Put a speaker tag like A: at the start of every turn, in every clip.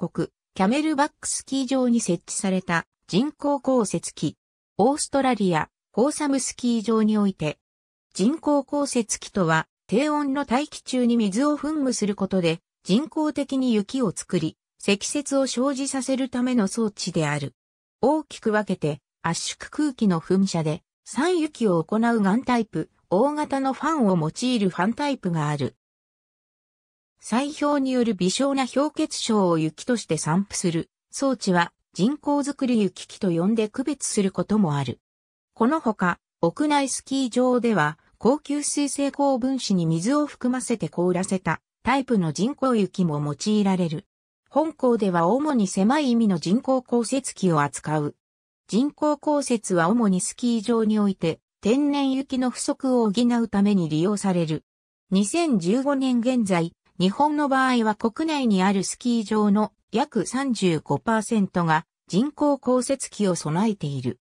A: 国、キャメルバックスキー場に設置された人工降雪機。オーストラリア、ホーサムスキー場において、人工降雪機とは、低温の大気中に水を噴霧することで、人工的に雪を作り、積雪を生じさせるための装置である。大きく分けて、圧縮空気の噴射で、三雪を行うガンタイプ、大型のファンを用いるファンタイプがある。砕氷による微小な氷結晶を雪として散布する装置は人工作り雪機と呼んで区別することもある。このほか、屋内スキー場では高級水性高分子に水を含ませて凍らせたタイプの人工雪も用いられる。本校では主に狭い意味の人工降雪機を扱う。人工降雪は主にスキー場において天然雪の不足を補うために利用される。2015年現在、日本の場合は国内にあるスキー場の約35%が人工降雪機を備えている。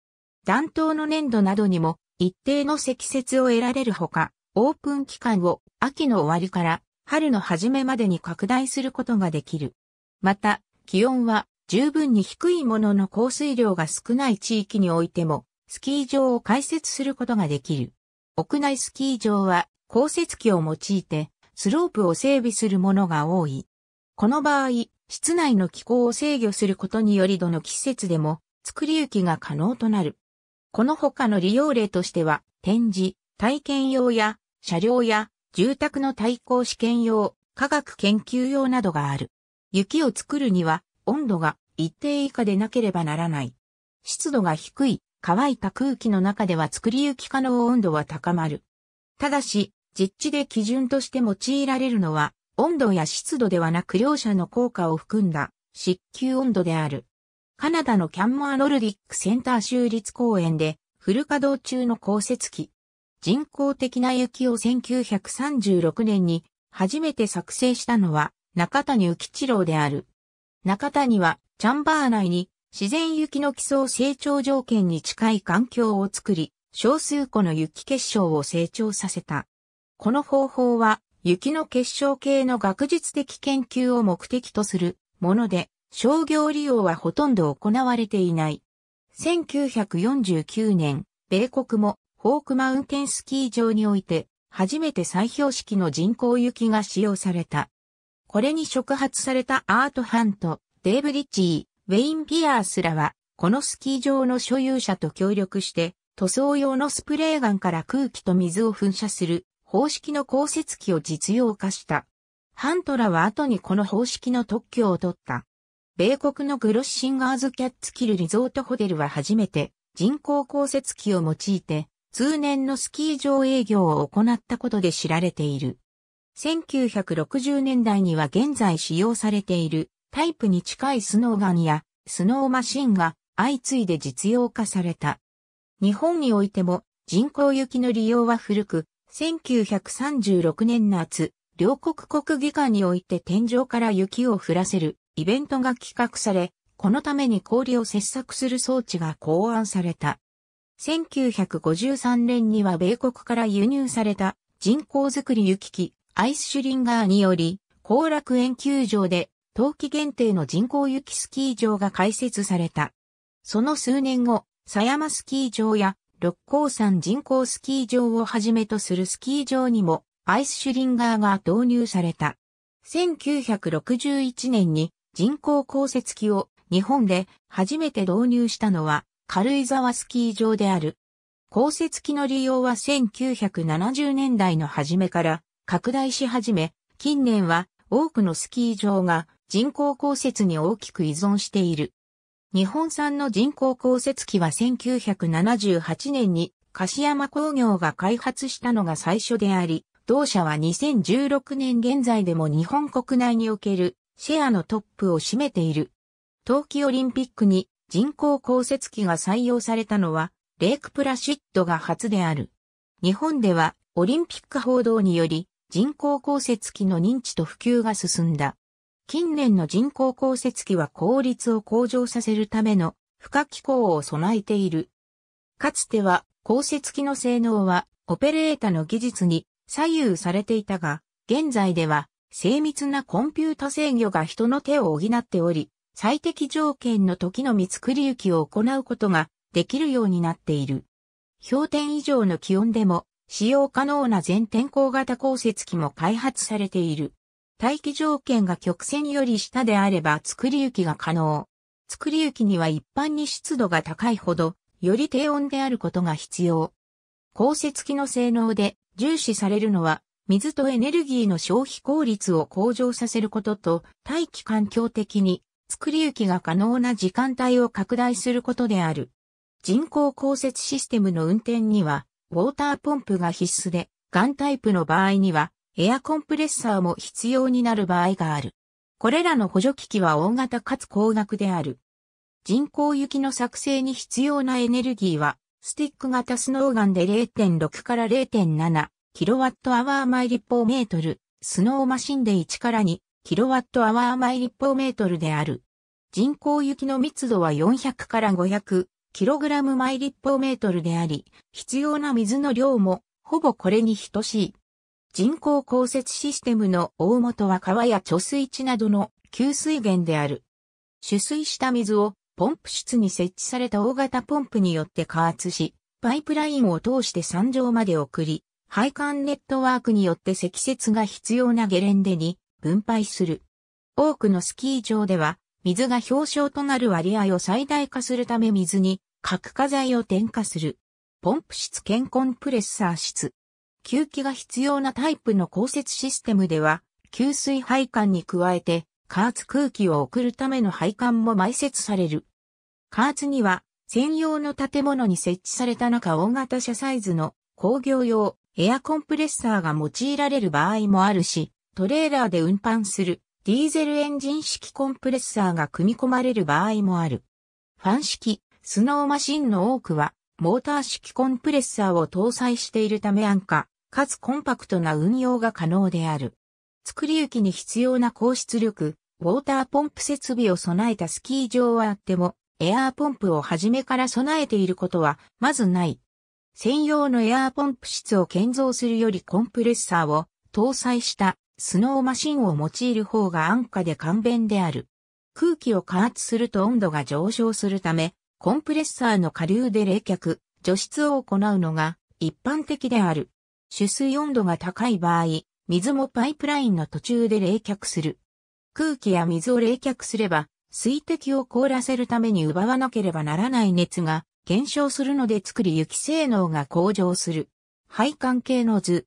A: 暖冬の粘土などにも一定の積雪を得られるほか、オープン期間を秋の終わりから春の初めまでに拡大することができる。また、気温は十分に低いものの降水量が少ない地域においても、スキー場を開設することができる。屋内スキー場は降雪機を用いてスロープを整備するものが多い。この場合、室内の気候を制御することによりどの季節でも作り行きが可能となる。この他の利用例としては、展示、体験用や車両や住宅の対抗試験用、科学研究用などがある。雪を作るには温度が一定以下でなければならない。湿度が低い、乾いた空気の中では作り行き可能温度は高まる。ただし、実地で基準として用いられるのは、温度や湿度ではなく両者の効果を含んだ、湿球温度である。カナダのキャンモアノルディックセンター州立公園で、フル稼働中の降雪機。人工的な雪を1936年に初めて作成したのは中谷浮一郎である。中谷はチャンバー内に自然雪の基礎成長条件に近い環境を作り、少数個の雪結晶を成長させた。この方法は、雪の結晶系の学術的研究を目的とするもので、商業利用はほとんど行われていない。1949年、米国もホークマウンテンスキー場において、初めて砕標式の人工雪が使用された。これに触発されたアート・ハント、デーブ・リッチー、ウェイン・ピアースらは、このスキー場の所有者と協力して、塗装用のスプレーガンから空気と水を噴射する方式の降雪機を実用化した。ハントラは後にこの方式の特許を取った。米国のグロッシンガーズキャッツキルリゾートホテルは初めて人工降雪機を用いて通年のスキー場営業を行ったことで知られている。1960年代には現在使用されているタイプに近いスノーガンやスノーマシンが相次いで実用化された。日本においても人工雪の利用は古く、1936年夏、両国国技館において天井から雪を降らせるイベントが企画され、このために氷を切削する装置が考案された。1953年には米国から輸入された人工作り雪機アイスシュリンガーにより、後楽園球場で冬季限定の人工雪スキー場が開設された。その数年後、狭山スキー場や六甲山人工スキー場をはじめとするスキー場にもアイスシュリンガーが導入された。1961年に人工降雪機を日本で初めて導入したのは軽井沢スキー場である。降雪機の利用は1970年代の初めから拡大し始め、近年は多くのスキー場が人工降雪に大きく依存している。日本産の人工降雪機は1978年に樫山工業が開発したのが最初であり、同社は2016年現在でも日本国内におけるシェアのトップを占めている。冬季オリンピックに人工降雪機が採用されたのは、レイクプラシッドが初である。日本ではオリンピック報道により人工降雪機の認知と普及が進んだ。近年の人工降雪機は効率を向上させるための付加機構を備えている。かつては降雪機の性能はオペレータの技術に左右されていたが、現在では精密なコンピュータ制御が人の手を補っており、最適条件の時の見作り行きを行うことができるようになっている。氷点以上の気温でも使用可能な全天候型降雪機も開発されている。待機条件が曲線より下であれば作り行きが可能。作り行きには一般に湿度が高いほど、より低温であることが必要。降雪機の性能で重視されるのは、水とエネルギーの消費効率を向上させることと、大気環境的に作り行きが可能な時間帯を拡大することである。人工降雪システムの運転には、ウォーターポンプが必須で、ガンタイプの場合には、エアコンプレッサーも必要になる場合がある。これらの補助機器は大型かつ高額である。人工雪の作成に必要なエネルギーは、スティック型スノーガンで0.6から0.7キロワットアワー毎立方メートル、スノーマシンで1から2キロワットアワー毎立方メートルである。人工雪の密度は400から500キログラム毎立方メートルであり、必要な水の量もほぼこれに等しい。人工降雪システムの大元は川や貯水池などの給水源である。取水した水をポンプ室に設置された大型ポンプによって加圧し、パイプラインを通して山上まで送り、配管ネットワークによって積雪が必要なゲレンデに分配する。多くのスキー場では、水が表彰となる割合を最大化するため水に、核化剤を添加する。ポンプ室健康プレッサー室。吸気が必要なタイプの降雪システムでは、給水配管に加えて、加圧空気を送るための配管も埋設される。加圧には、専用の建物に設置された中大型車サイズの工業用エアコンプレッサーが用いられる場合もあるし、トレーラーで運搬するディーゼルエンジン式コンプレッサーが組み込まれる場合もある。ファン式、スノーマシンの多くは、モーター式コンプレッサーを搭載しているため安価、かつコンパクトな運用が可能である。作り行きに必要な高出力、ウォーターポンプ設備を備えたスキー場はあっても、エアーポンプを初めから備えていることは、まずない。専用のエアーポンプ室を建造するよりコンプレッサーを搭載したスノーマシンを用いる方が安価で簡便である。空気を加圧すると温度が上昇するため、コンプレッサーの下流で冷却、除湿を行うのが一般的である。取水温度が高い場合、水もパイプラインの途中で冷却する。空気や水を冷却すれば、水滴を凍らせるために奪わなければならない熱が減少するので作り雪性能が向上する。配管系の図。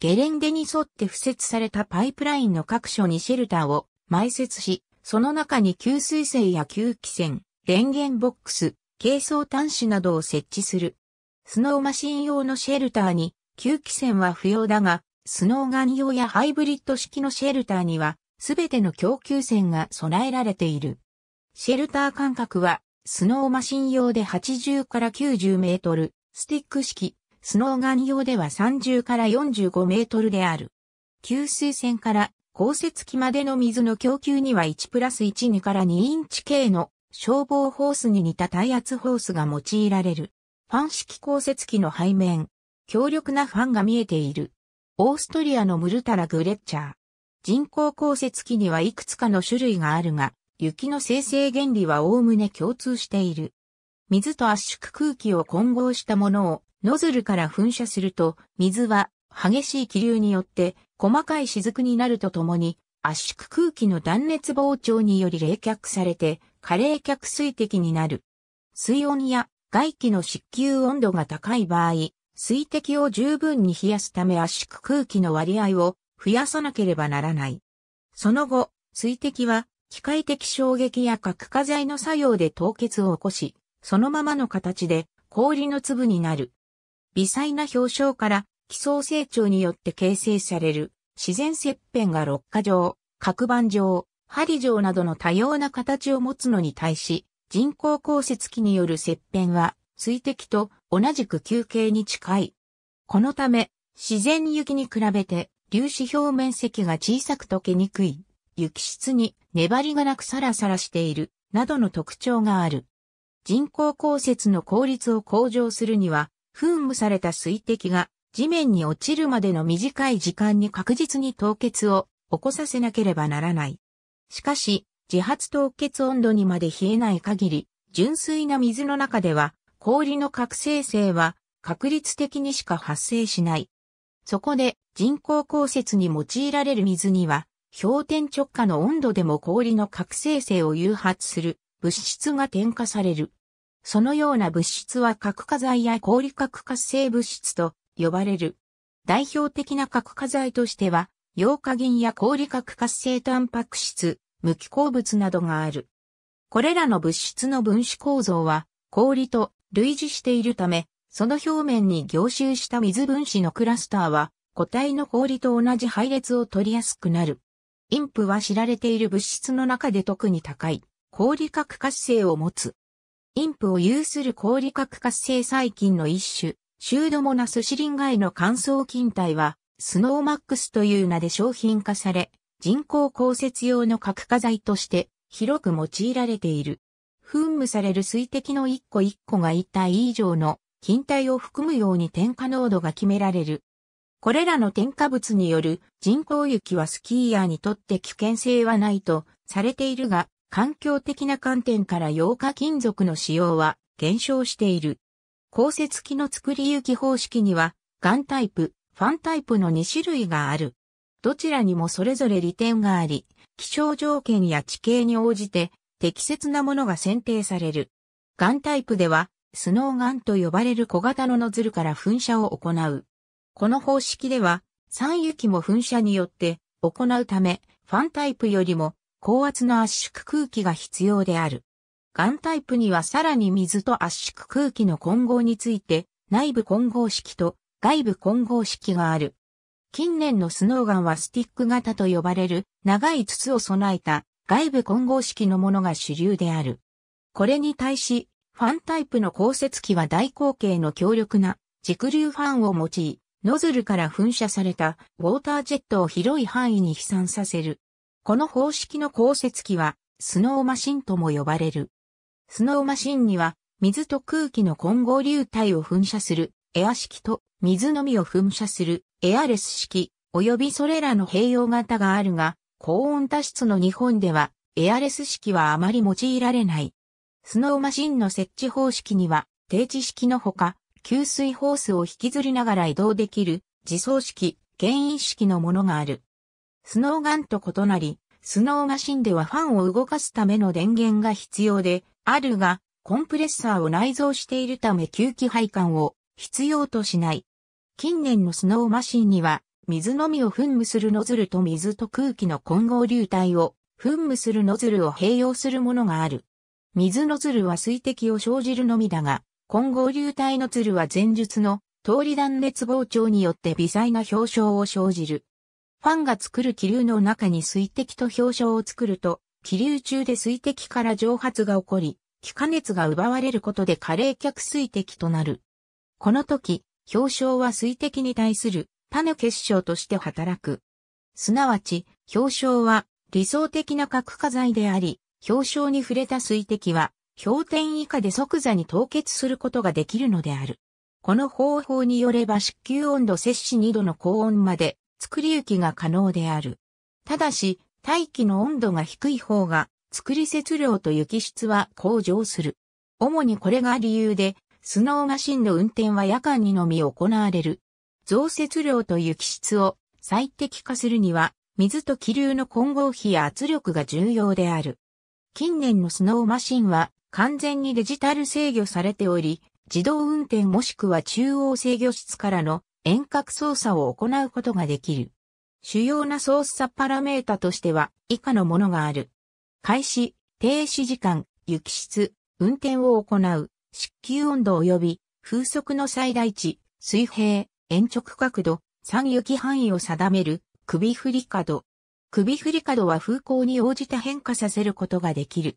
A: ゲレンデに沿って敷設されたパイプラインの各所にシェルターを埋設し、その中に給水性や給気栓、電源ボックス、軽装端子などを設置する。スノーマシン用のシェルターに吸気扇は不要だが、スノーガン用やハイブリッド式のシェルターには、すべての供給扇が備えられている。シェルター間隔は、スノーマシン用で80から90メートル、スティック式、スノーガン用では30から45メートルである。給水線から降雪機までの水の供給には1プラス12から2インチ径の消防ホースに似た耐圧ホースが用いられる。ファン式降雪機の背面、強力なファンが見えている。オーストリアのムルタラ・グレッチャー。人工降雪機にはいくつかの種類があるが、雪の生成原理は概ね共通している。水と圧縮空気を混合したものをノズルから噴射すると、水は激しい気流によって細かい雫になるとともに圧縮空気の断熱膨張により冷却されて過冷却水滴になる。水温や外気の湿球温度が高い場合、水滴を十分に冷やすため圧縮空気の割合を増やさなければならない。その後、水滴は機械的衝撃や核化剤の作用で凍結を起こし、そのままの形で氷の粒になる。微細な氷床から基層成長によって形成される自然切片が六花状、角板状、針状などの多様な形を持つのに対し、人工降雪機による切片は水滴と同じく球形に近い。このため、自然雪に比べて粒子表面積が小さく溶けにくい、雪質に粘りがなくサラサラしている、などの特徴がある。人工降雪の効率を向上するには、噴霧された水滴が地面に落ちるまでの短い時間に確実に凍結を起こさせなければならない。しかし、自発凍結温度にまで冷えない限り、純粋な水の中では氷の核生成は確率的にしか発生しない。そこで人工降雪に用いられる水には氷点直下の温度でも氷の核生成を誘発する物質が添加される。そのような物質は核化剤や氷核活性物質と呼ばれる。代表的な核化剤としては、溶化銀や氷核活性タンパク質、無機鉱物などがある。これらの物質の分子構造は、氷と類似しているため、その表面に凝集した水分子のクラスターは、固体の氷と同じ配列を取りやすくなる。インプは知られている物質の中で特に高い、氷核活性を持つ。インプを有する氷核活性細菌の一種、シュードモナスシリンガイの乾燥菌体は、スノーマックスという名で商品化され、人工降雪用の核化剤として広く用いられている。噴霧される水滴の一個一個が一体以上の金体を含むように添加濃度が決められる。これらの添加物による人工雪はスキーヤーにとって危険性はないとされているが、環境的な観点から溶化金属の使用は減少している。降雪機の作り雪方式には、ガンタイプ、ファンタイプの2種類がある。どちらにもそれぞれ利点があり、気象条件や地形に応じて適切なものが選定される。ガンタイプでは、スノーガンと呼ばれる小型のノズルから噴射を行う。この方式では、三機も噴射によって行うため、ファンタイプよりも高圧の圧縮空気が必要である。ガンタイプにはさらに水と圧縮空気の混合について、内部混合式と外部混合式がある。近年のスノーガンはスティック型と呼ばれる長い筒を備えた外部混合式のものが主流である。これに対し、ファンタイプの降雪機は大口径の強力な軸流ファンを用い、ノズルから噴射されたウォータージェットを広い範囲に飛散させる。この方式の降雪機はスノーマシンとも呼ばれる。スノーマシンには水と空気の混合流体を噴射するエア式と水のみを噴射するエアレス式及びそれらの併用型があるが、高温多湿の日本では、エアレス式はあまり用いられない。スノーマシンの設置方式には、定置式のほか、給水ホースを引きずりながら移動できる、自走式、牽引式のものがある。スノーガンと異なり、スノーマシンではファンを動かすための電源が必要で、あるが、コンプレッサーを内蔵しているため吸気配管を必要としない。近年のスノーマシンには水のみを噴霧するノズルと水と空気の混合流体を噴霧するノズルを併用するものがある。水ノズルは水滴を生じるのみだが、混合流体ノズルは前述の通り断熱膨張によって微細な氷床を生じる。ファンが作る気流の中に水滴と氷床を作ると、気流中で水滴から蒸発が起こり、気化熱が奪われることで過冷却水滴となる。この時、氷床は水滴に対するの結晶として働く。すなわち、氷晶は理想的な核化剤であり、氷晶に触れた水滴は氷点以下で即座に凍結することができるのである。この方法によれば湿球温度摂氏2度の高温まで作り行きが可能である。ただし、大気の温度が低い方が作り節量と雪質は向上する。主にこれが理由で、スノーマシンの運転は夜間にのみ行われる。増設量と雪質を最適化するには、水と気流の混合比や圧力が重要である。近年のスノーマシンは完全にデジタル制御されており、自動運転もしくは中央制御室からの遠隔操作を行うことができる。主要な操作パラメータとしては以下のものがある。開始、停止時間、雪質、運転を行う、湿気温度及び風速の最大値、水平、延直角度、三行き範囲を定める、首振り角。首振り角は風向に応じて変化させることができる。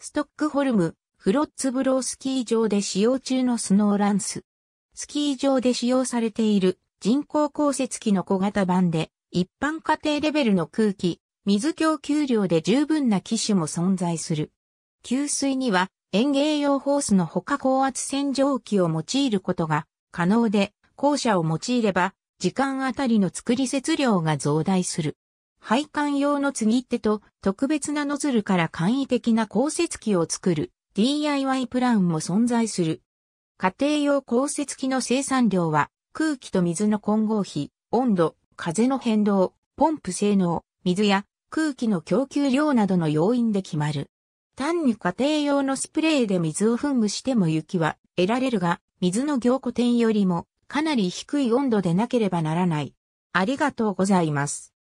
A: ストックホルム、フロッツブロースキー場で使用中のスノーランス。スキー場で使用されている人工降雪機の小型版で、一般家庭レベルの空気、水供給量で十分な機種も存在する。給水には園芸用ホースの他高圧洗浄機を用いることが可能で、校舎を用いれば、時間あたりの作り節量が増大する。配管用の継ぎ手と特別なノズルから簡易的な降雪機を作る DIY プランも存在する。家庭用降雪機の生産量は空気と水の混合比、温度、風の変動、ポンプ性能、水や空気の供給量などの要因で決まる。単に家庭用のスプレーで水を噴霧しても雪は得られるが、水の凝固点よりもかなり低い温度でなければならない。ありがとうございます。